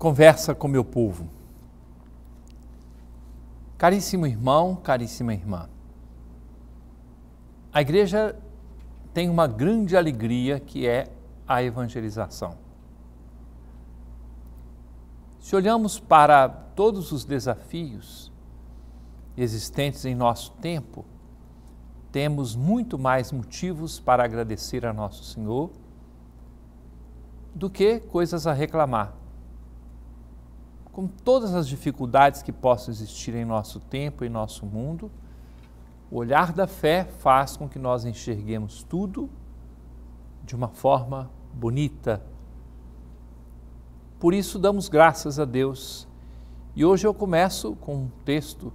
conversa com meu povo. Caríssimo irmão, caríssima irmã, a igreja tem uma grande alegria que é a evangelização. Se olhamos para todos os desafios existentes em nosso tempo, temos muito mais motivos para agradecer a Nosso Senhor do que coisas a reclamar com todas as dificuldades que possam existir em nosso tempo, em nosso mundo, o olhar da fé faz com que nós enxerguemos tudo de uma forma bonita. Por isso damos graças a Deus. E hoje eu começo com um texto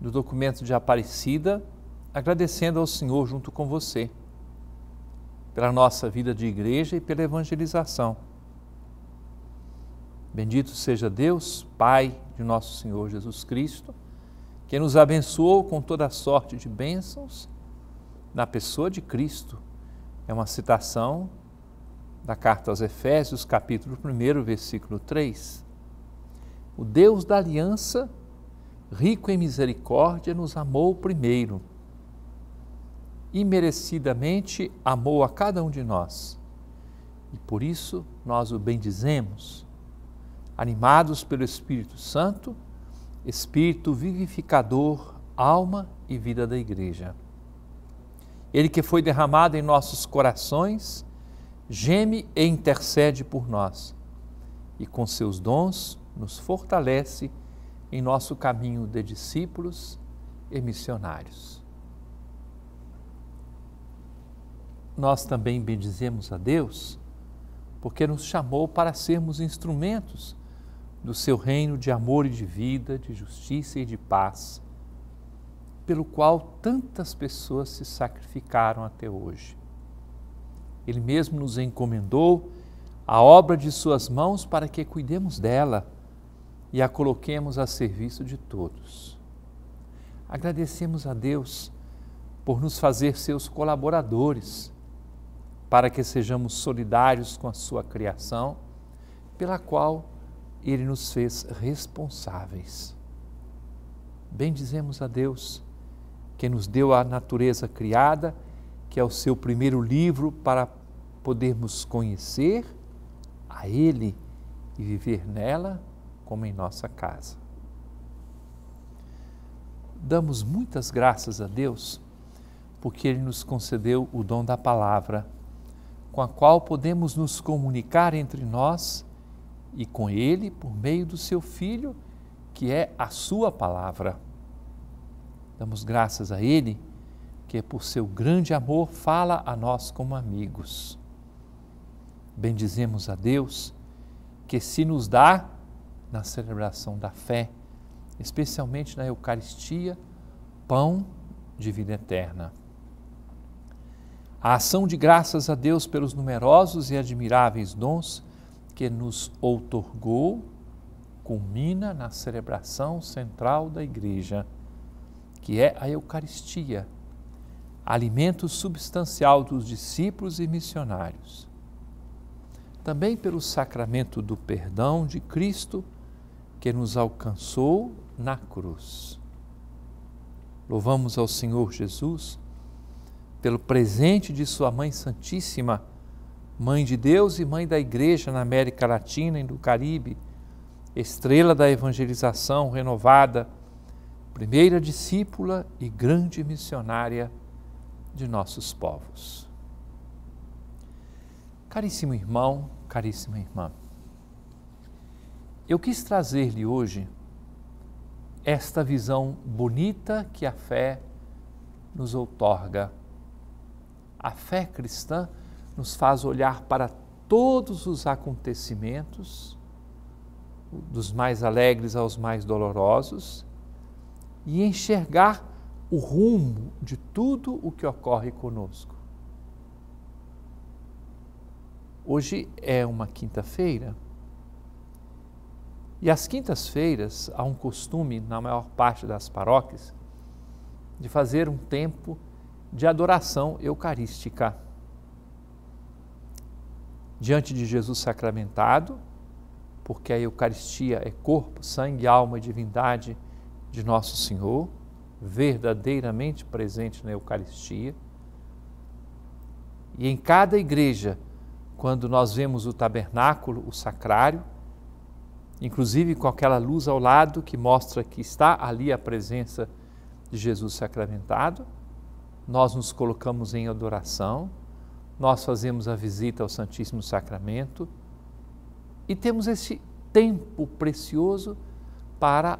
do documento de Aparecida, agradecendo ao Senhor junto com você pela nossa vida de igreja e pela evangelização. Bendito seja Deus, Pai de nosso Senhor Jesus Cristo, que nos abençoou com toda a sorte de bênçãos na pessoa de Cristo. É uma citação da carta aos Efésios, capítulo 1, versículo 3. O Deus da aliança, rico em misericórdia, nos amou primeiro. e merecidamente amou a cada um de nós. E por isso nós o bendizemos animados pelo Espírito Santo, Espírito vivificador, alma e vida da Igreja. Ele que foi derramado em nossos corações, geme e intercede por nós, e com seus dons nos fortalece em nosso caminho de discípulos e missionários. Nós também bendizemos a Deus, porque nos chamou para sermos instrumentos do seu reino de amor e de vida, de justiça e de paz, pelo qual tantas pessoas se sacrificaram até hoje. Ele mesmo nos encomendou a obra de Suas mãos para que cuidemos dela e a coloquemos a serviço de todos. Agradecemos a Deus por nos fazer seus colaboradores, para que sejamos solidários com a sua criação, pela qual ele nos fez responsáveis. Bendizemos a Deus, que nos deu a natureza criada, que é o seu primeiro livro para podermos conhecer a Ele e viver nela como em nossa casa. Damos muitas graças a Deus porque Ele nos concedeu o dom da palavra, com a qual podemos nos comunicar entre nós e com ele por meio do seu Filho, que é a Sua palavra. Damos graças a Ele, que é por seu grande amor fala a nós como amigos. Bendizemos a Deus que se nos dá na celebração da fé, especialmente na Eucaristia, pão de vida eterna. A ação de graças a Deus pelos numerosos e admiráveis dons que nos outorgou culmina na celebração central da Igreja, que é a Eucaristia, alimento substancial dos discípulos e missionários. Também pelo sacramento do perdão de Cristo, que nos alcançou na cruz. Louvamos ao Senhor Jesus pelo presente de Sua Mãe Santíssima Mãe de Deus e Mãe da Igreja na América Latina e no Caribe, estrela da evangelização renovada, primeira discípula e grande missionária de nossos povos. Caríssimo irmão, caríssima irmã, eu quis trazer-lhe hoje esta visão bonita que a fé nos outorga. A fé cristã nos faz olhar para todos os acontecimentos, dos mais alegres aos mais dolorosos, e enxergar o rumo de tudo o que ocorre conosco. Hoje é uma quinta-feira e às quintas-feiras há um costume na maior parte das paróquias de fazer um tempo de adoração eucarística diante de Jesus sacramentado, porque a Eucaristia é corpo, sangue, alma e divindade de Nosso Senhor, verdadeiramente presente na Eucaristia. E em cada igreja, quando nós vemos o tabernáculo, o sacrário, inclusive com aquela luz ao lado que mostra que está ali a presença de Jesus sacramentado, nós nos colocamos em adoração, nós fazemos a visita ao Santíssimo Sacramento e temos esse tempo precioso para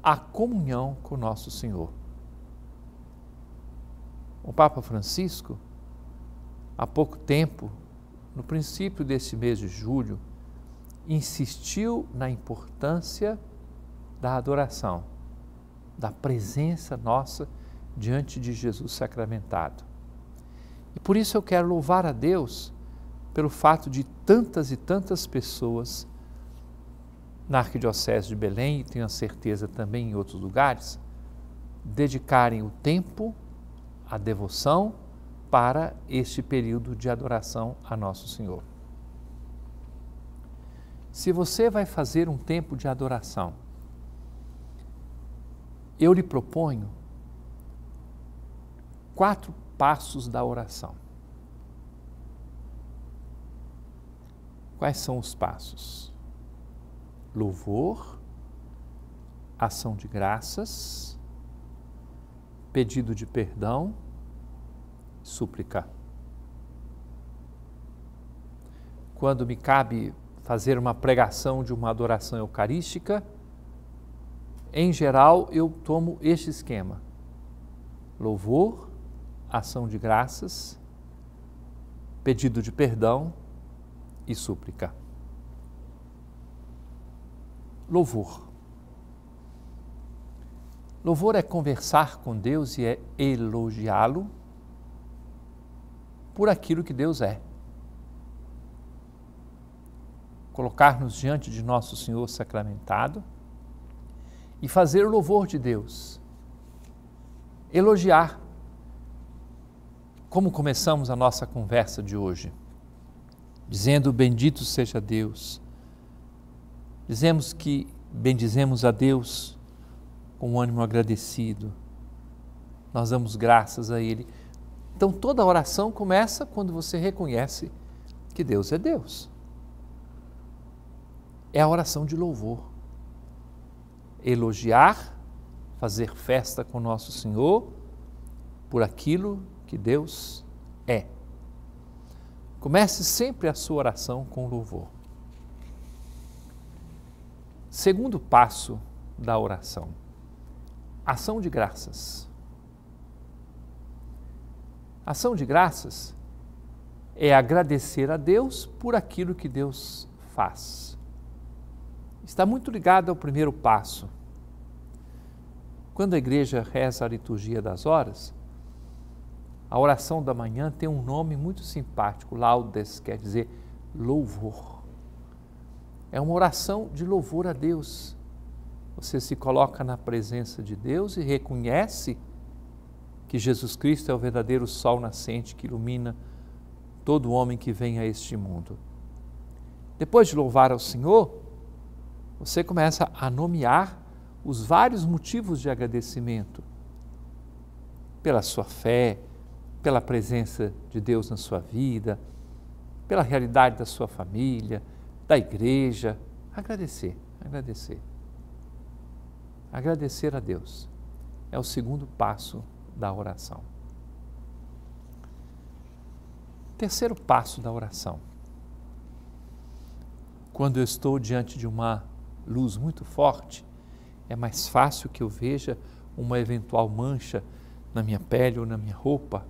a comunhão com nosso Senhor. O Papa Francisco, há pouco tempo, no princípio deste mês de julho, insistiu na importância da adoração, da presença nossa diante de Jesus sacramentado. E por isso eu quero louvar a Deus pelo fato de tantas e tantas pessoas na Arquidiocese de Belém, e tenho a certeza também em outros lugares, dedicarem o tempo, a devoção para este período de adoração a Nosso Senhor. Se você vai fazer um tempo de adoração, eu lhe proponho quatro passos da oração. Quais são os passos? Louvor, ação de graças, pedido de perdão, súplica. Quando me cabe fazer uma pregação de uma adoração eucarística, em geral eu tomo este esquema: louvor, ação de graças, pedido de perdão e súplica. Louvor. Louvor é conversar com Deus e é elogiá-lo por aquilo que Deus é. Colocar-nos diante de Nosso Senhor sacramentado e fazer o louvor de Deus. Elogiar como começamos a nossa conversa de hoje? Dizendo bendito seja Deus. Dizemos que bendizemos a Deus com um ânimo agradecido. Nós damos graças a Ele. Então toda oração começa quando você reconhece que Deus é Deus. É a oração de louvor. Elogiar, fazer festa com nosso Senhor por aquilo que Deus é. Comece sempre a sua oração com louvor. Segundo passo da oração: ação de graças. Ação de graças é agradecer a Deus por aquilo que Deus faz. Está muito ligado ao primeiro passo. Quando a igreja reza a liturgia das horas, a oração da manhã tem um nome muito simpático, laudes, quer dizer louvor. É uma oração de louvor a Deus. Você se coloca na presença de Deus e reconhece que Jesus Cristo é o verdadeiro sol nascente que ilumina todo homem que vem a este mundo. Depois de louvar ao Senhor, você começa a nomear os vários motivos de agradecimento pela sua fé, pela presença de Deus na sua vida, pela realidade da sua família, da igreja. Agradecer, agradecer. Agradecer a Deus é o segundo passo da oração. Terceiro passo da oração. Quando eu estou diante de uma luz muito forte, é mais fácil que eu veja uma eventual mancha na minha pele ou na minha roupa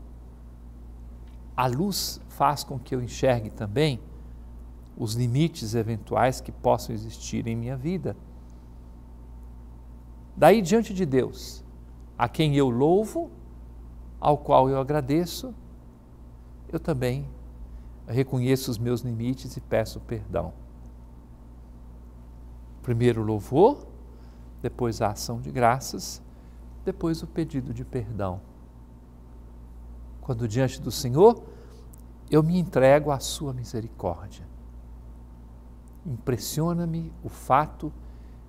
a luz faz com que eu enxergue também os limites eventuais que possam existir em minha vida. Daí diante de Deus, a quem eu louvo, ao qual eu agradeço, eu também reconheço os meus limites e peço perdão. Primeiro o louvor, depois a ação de graças, depois o pedido de perdão quando diante do Senhor eu me entrego à sua misericórdia. Impressiona-me o fato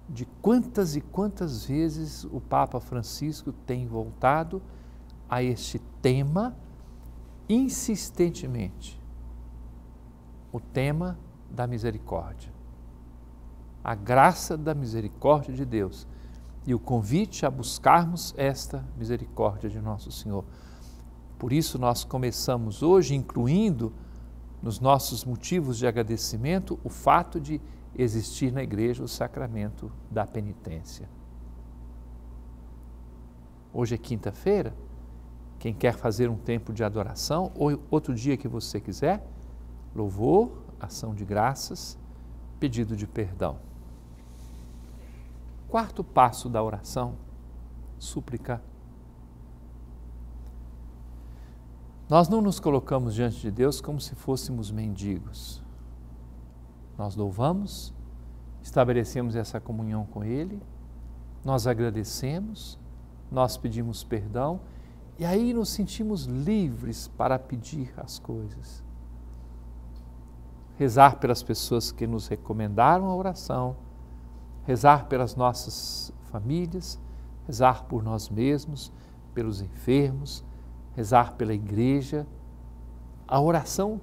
de quantas e quantas vezes o Papa Francisco tem voltado a este tema insistentemente. O tema da misericórdia. A graça da misericórdia de Deus e o convite a buscarmos esta misericórdia de nosso Senhor. Por isso, nós começamos hoje incluindo nos nossos motivos de agradecimento o fato de existir na igreja o sacramento da penitência. Hoje é quinta-feira. Quem quer fazer um tempo de adoração, ou outro dia que você quiser, louvor, ação de graças, pedido de perdão. Quarto passo da oração, súplica Nós não nos colocamos diante de Deus como se fôssemos mendigos. Nós louvamos, estabelecemos essa comunhão com Ele, nós agradecemos, nós pedimos perdão e aí nos sentimos livres para pedir as coisas. Rezar pelas pessoas que nos recomendaram a oração, rezar pelas nossas famílias, rezar por nós mesmos, pelos enfermos rezar pela igreja. A oração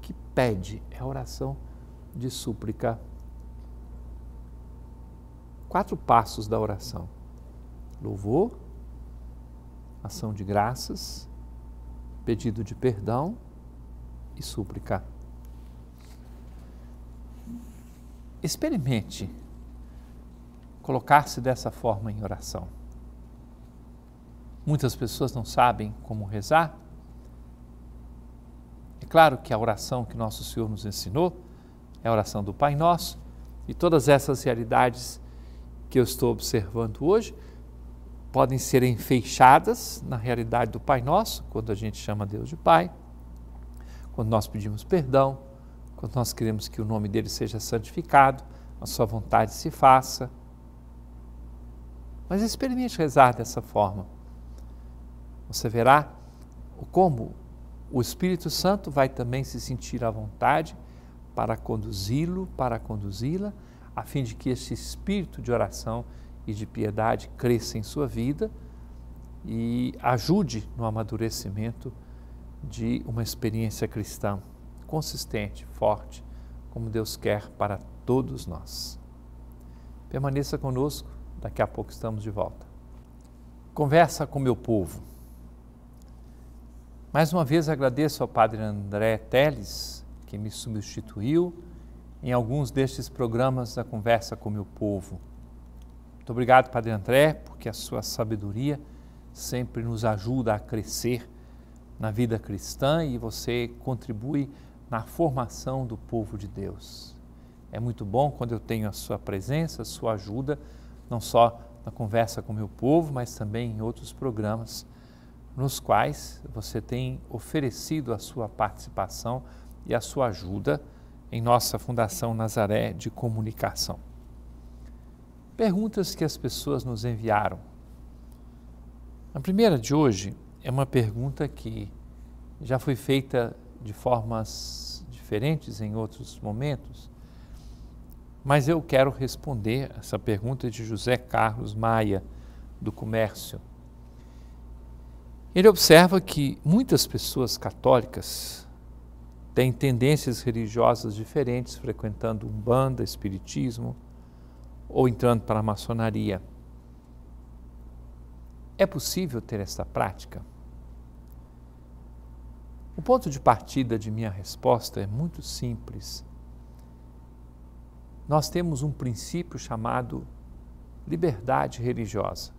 que pede é a oração de súplica. Quatro passos da oração: louvor, ação de graças, pedido de perdão e súplica. Experimente colocar-se dessa forma em oração muitas pessoas não sabem como rezar. É claro que a oração que nosso Senhor nos ensinou é a oração do Pai Nosso e todas essas realidades que eu estou observando hoje podem ser enfeixadas na realidade do Pai Nosso, quando a gente chama Deus de Pai, quando nós pedimos perdão, quando nós queremos que o nome dele seja santificado, a sua vontade se faça. Mas experimente rezar dessa forma. Você verá como o Espírito Santo vai também se sentir à vontade para conduzi-lo, para conduzi-la, a fim de que esse espírito de oração e de piedade cresça em sua vida e ajude no amadurecimento de uma experiência cristã consistente, forte, como Deus quer para todos nós. Permaneça conosco, daqui a pouco estamos de volta. Conversa com meu povo. Mais uma vez agradeço ao Padre André Teles, que me substituiu em alguns destes programas da Conversa com o Meu Povo. Muito obrigado, Padre André, porque a sua sabedoria sempre nos ajuda a crescer na vida cristã e você contribui na formação do povo de Deus. É muito bom quando eu tenho a sua presença, a sua ajuda, não só na conversa com o meu povo, mas também em outros programas nos quais você tem oferecido a sua participação e a sua ajuda em nossa Fundação Nazaré de Comunicação. Perguntas que as pessoas nos enviaram. A primeira de hoje é uma pergunta que já foi feita de formas diferentes em outros momentos, mas eu quero responder essa pergunta de José Carlos Maia, do Comércio ele observa que muitas pessoas católicas têm tendências religiosas diferentes, frequentando umbanda, espiritismo ou entrando para a maçonaria. É possível ter esta prática? O ponto de partida de minha resposta é muito simples. Nós temos um princípio chamado liberdade religiosa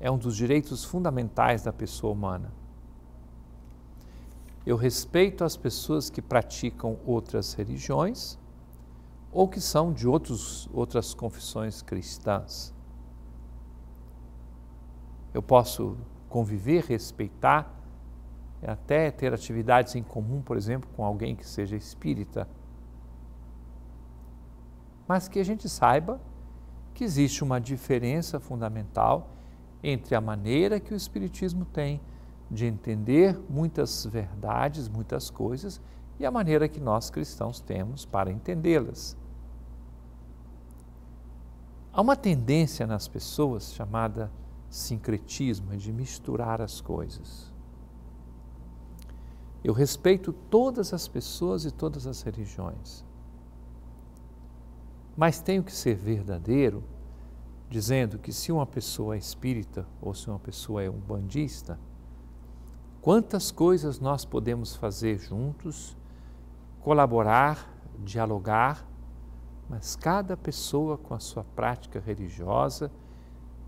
é um dos direitos fundamentais da pessoa humana. Eu respeito as pessoas que praticam outras religiões ou que são de outros, outras confissões cristãs. Eu posso conviver, respeitar, até ter atividades em comum, por exemplo, com alguém que seja espírita. Mas que a gente saiba que existe uma diferença fundamental entre a maneira que o Espiritismo tem de entender muitas verdades, muitas coisas, e a maneira que nós cristãos temos para entendê-las. Há uma tendência nas pessoas chamada sincretismo, de misturar as coisas. Eu respeito todas as pessoas e todas as religiões, mas tenho que ser verdadeiro dizendo que se uma pessoa é espírita ou se uma pessoa é um bandista, quantas coisas nós podemos fazer juntos, colaborar, dialogar, mas cada pessoa com a sua prática religiosa,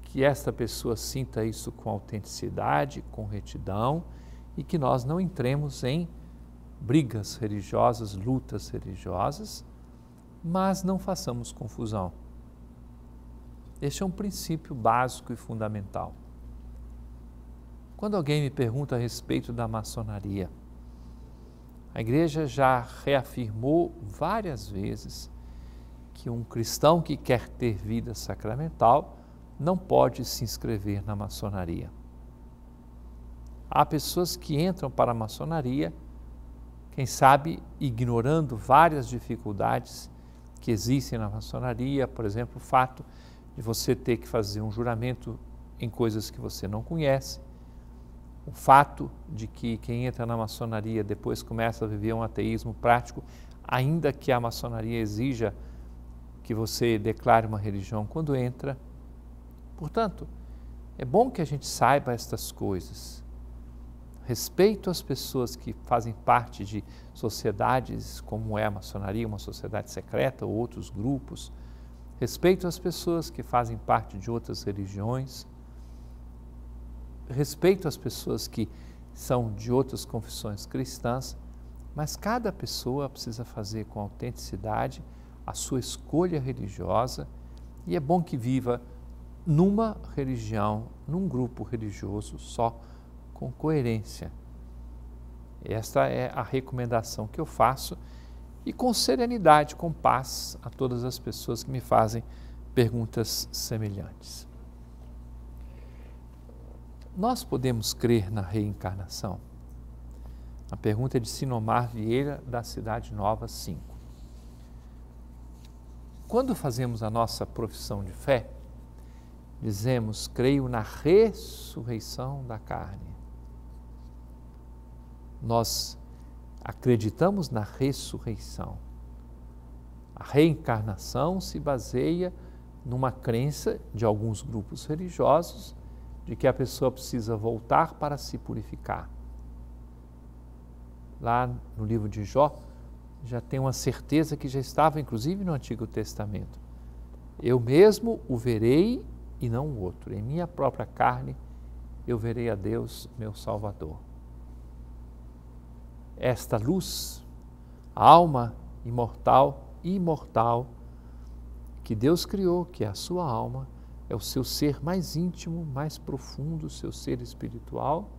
que esta pessoa sinta isso com autenticidade, com retidão e que nós não entremos em brigas religiosas, lutas religiosas, mas não façamos confusão. Este é um princípio básico e fundamental. Quando alguém me pergunta a respeito da maçonaria, a igreja já reafirmou várias vezes que um cristão que quer ter vida sacramental não pode se inscrever na maçonaria. Há pessoas que entram para a maçonaria, quem sabe ignorando várias dificuldades que existem na maçonaria, por exemplo, o fato você ter que fazer um juramento em coisas que você não conhece. O fato de que quem entra na maçonaria depois começa a viver um ateísmo prático, ainda que a maçonaria exija que você declare uma religião quando entra. Portanto, é bom que a gente saiba estas coisas. Respeito às pessoas que fazem parte de sociedades como é a maçonaria, uma sociedade secreta ou outros grupos Respeito às pessoas que fazem parte de outras religiões. Respeito às pessoas que são de outras confissões cristãs, mas cada pessoa precisa fazer com autenticidade a sua escolha religiosa e é bom que viva numa religião, num grupo religioso só, com coerência. Esta é a recomendação que eu faço e com serenidade, com paz a todas as pessoas que me fazem perguntas semelhantes. Nós podemos crer na reencarnação? A pergunta é de Sinomar Vieira, da Cidade Nova 5. Quando fazemos a nossa profissão de fé, dizemos: creio na ressurreição da carne. Nós acreditamos na ressurreição. A reencarnação se baseia numa crença de alguns grupos religiosos de que a pessoa precisa voltar para se purificar. Lá no livro de Jó, já tem uma certeza que já estava inclusive no Antigo Testamento. Eu mesmo o verei e não o outro. Em minha própria carne eu verei a Deus, meu Salvador esta luz, a alma imortal, imortal, que Deus criou, que é a sua alma, é o seu ser mais íntimo, mais profundo, o seu ser espiritual,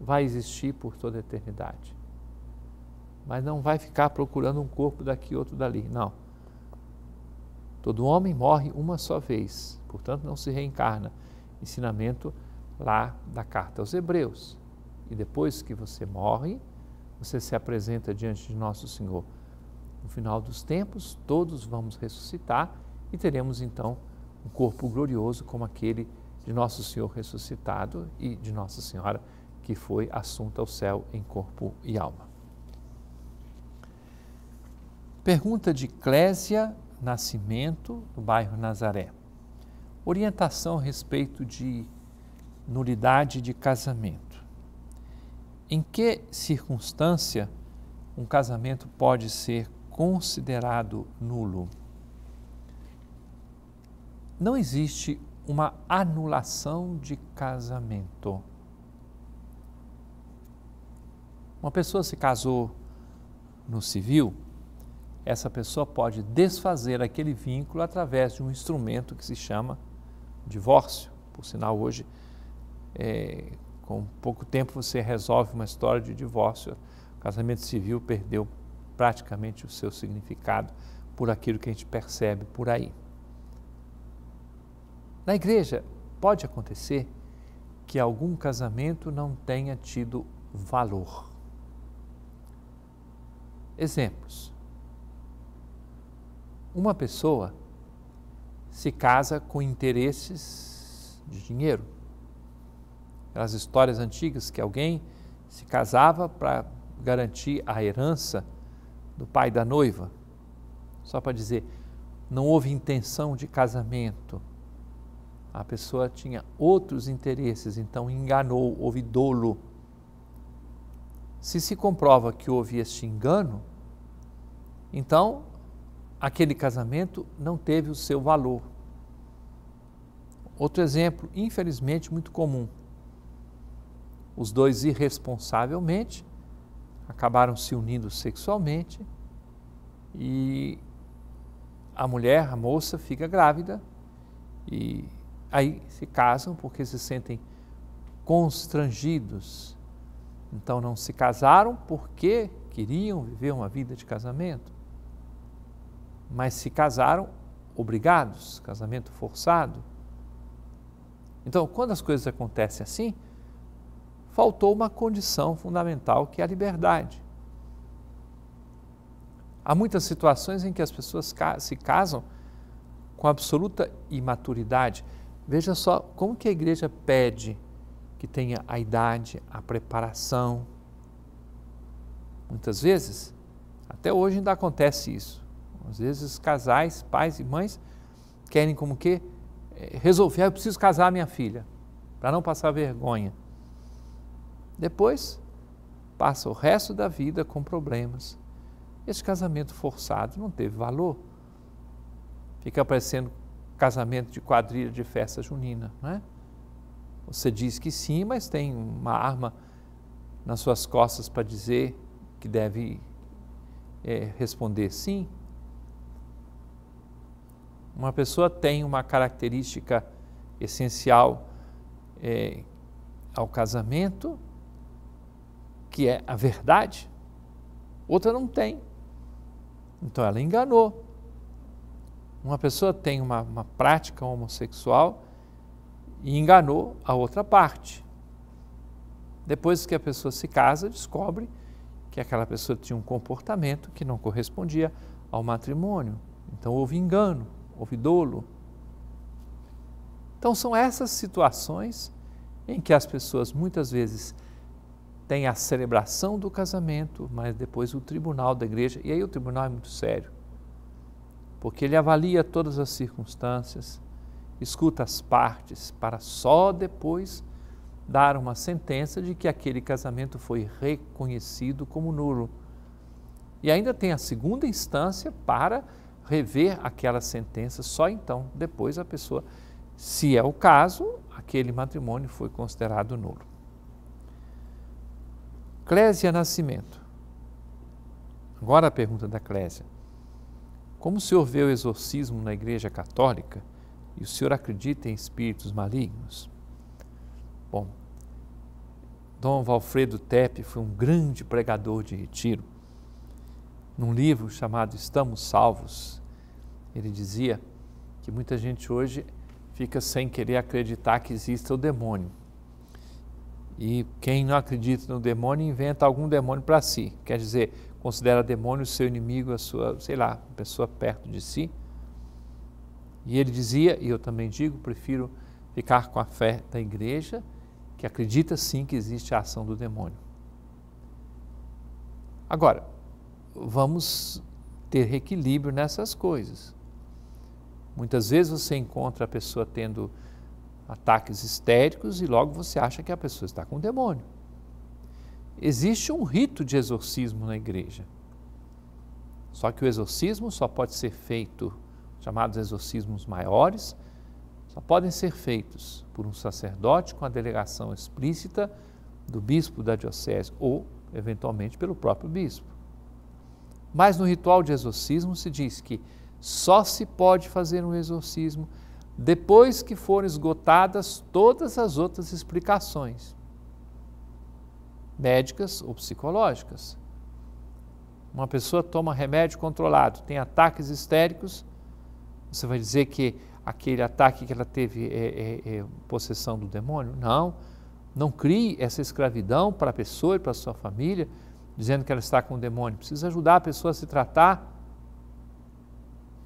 vai existir por toda a eternidade. Mas não vai ficar procurando um corpo daqui, outro dali. Não. Todo homem morre uma só vez, portanto não se reencarna. Ensinamento lá da carta aos Hebreus e depois que você morre, você se apresenta diante de nosso Senhor. No final dos tempos, todos vamos ressuscitar e teremos então um corpo glorioso como aquele de nosso Senhor ressuscitado e de Nossa Senhora que foi assunta ao céu em corpo e alma. Pergunta de Clésia Nascimento, do bairro Nazaré. Orientação a respeito de nulidade de casamento. Em que circunstância um casamento pode ser considerado nulo? Não existe uma anulação de casamento. Uma pessoa se casou no civil, essa pessoa pode desfazer aquele vínculo através de um instrumento que se chama divórcio. Por sinal, hoje é com pouco tempo você resolve uma história de divórcio. O casamento civil perdeu praticamente o seu significado por aquilo que a gente percebe por aí. Na igreja, pode acontecer que algum casamento não tenha tido valor. Exemplos. Uma pessoa se casa com interesses de dinheiro aquelas histórias antigas que alguém se casava para garantir a herança do pai da noiva. Só para dizer, não houve intenção de casamento. A pessoa tinha outros interesses, então enganou, houve dolo. Se se comprova que houve este engano, então aquele casamento não teve o seu valor. Outro exemplo, infelizmente muito comum. Os dois irresponsavelmente acabaram se unindo sexualmente e a mulher, a moça, fica grávida e aí se casam porque se sentem constrangidos. Então não se casaram porque queriam viver uma vida de casamento, mas se casaram obrigados, casamento forçado. Então, quando as coisas acontecem assim, faltou uma condição fundamental, que é a liberdade. Há muitas situações em que as pessoas se casam com absoluta imaturidade. Veja só como que a igreja pede que tenha a idade, a preparação. Muitas vezes, até hoje ainda acontece isso. Às vezes casais, pais e mães querem como que eh, resolver, ah, eu preciso casar minha filha, para não passar vergonha. Depois, passa o resto da vida com problemas. Esse casamento forçado não teve valor. Fica parecendo casamento de quadrilha de festa junina, não é? Você diz que sim, mas tem uma arma nas suas costas para dizer que deve é, responder sim. Uma pessoa tem uma característica essencial é, ao casamento que é a verdade, outra não tem. Então ela enganou. Uma pessoa tem uma, uma prática homossexual e enganou a outra parte. Depois que a pessoa se casa, descobre que aquela pessoa tinha um comportamento que não correspondia ao matrimônio. Então houve engano, houve dolo. Então são essas situações em que as pessoas muitas vezes tem a celebração do casamento, mas depois o tribunal da igreja. E aí o tribunal é muito sério, porque ele avalia todas as circunstâncias, escuta as partes, para só depois dar uma sentença de que aquele casamento foi reconhecido como nulo. E ainda tem a segunda instância para rever aquela sentença, só então, depois a pessoa, se é o caso, aquele matrimônio foi considerado nulo. Clésia Nascimento. Agora a pergunta da Clésia. Como o senhor vê o exorcismo na Igreja Católica e o senhor acredita em espíritos malignos? Bom, Dom Valfredo Tepe foi um grande pregador de retiro. Num livro chamado Estamos Salvos, ele dizia que muita gente hoje fica sem querer acreditar que exista o demônio. E quem não acredita no demônio inventa algum demônio para si. Quer dizer, considera demônio o seu inimigo, a sua, sei lá, pessoa perto de si. E ele dizia, e eu também digo, prefiro ficar com a fé da igreja, que acredita sim que existe a ação do demônio. Agora, vamos ter equilíbrio nessas coisas. Muitas vezes você encontra a pessoa tendo ataques histéricos e logo você acha que a pessoa está com um demônio. Existe um rito de exorcismo na igreja. Só que o exorcismo só pode ser feito, chamados exorcismos maiores, só podem ser feitos por um sacerdote com a delegação explícita do bispo da diocese ou, eventualmente, pelo próprio bispo. Mas no ritual de exorcismo se diz que só se pode fazer um exorcismo depois que foram esgotadas todas as outras explicações, médicas ou psicológicas. Uma pessoa toma remédio controlado, tem ataques histéricos, você vai dizer que aquele ataque que ela teve é, é, é possessão do demônio? Não. Não crie essa escravidão para a pessoa e para a sua família, dizendo que ela está com o demônio. Precisa ajudar a pessoa a se tratar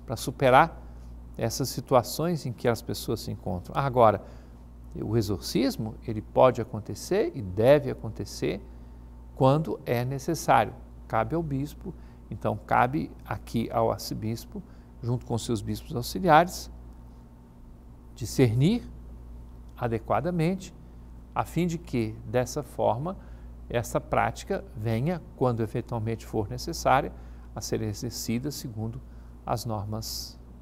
para superar essas situações em que as pessoas se encontram. Agora, o exorcismo ele pode acontecer e deve acontecer quando é necessário. Cabe ao bispo, então cabe aqui ao arcebispo, junto com seus bispos auxiliares, discernir adequadamente, a fim de que, dessa forma, essa prática venha, quando eventualmente for necessária, a ser exercida segundo as normas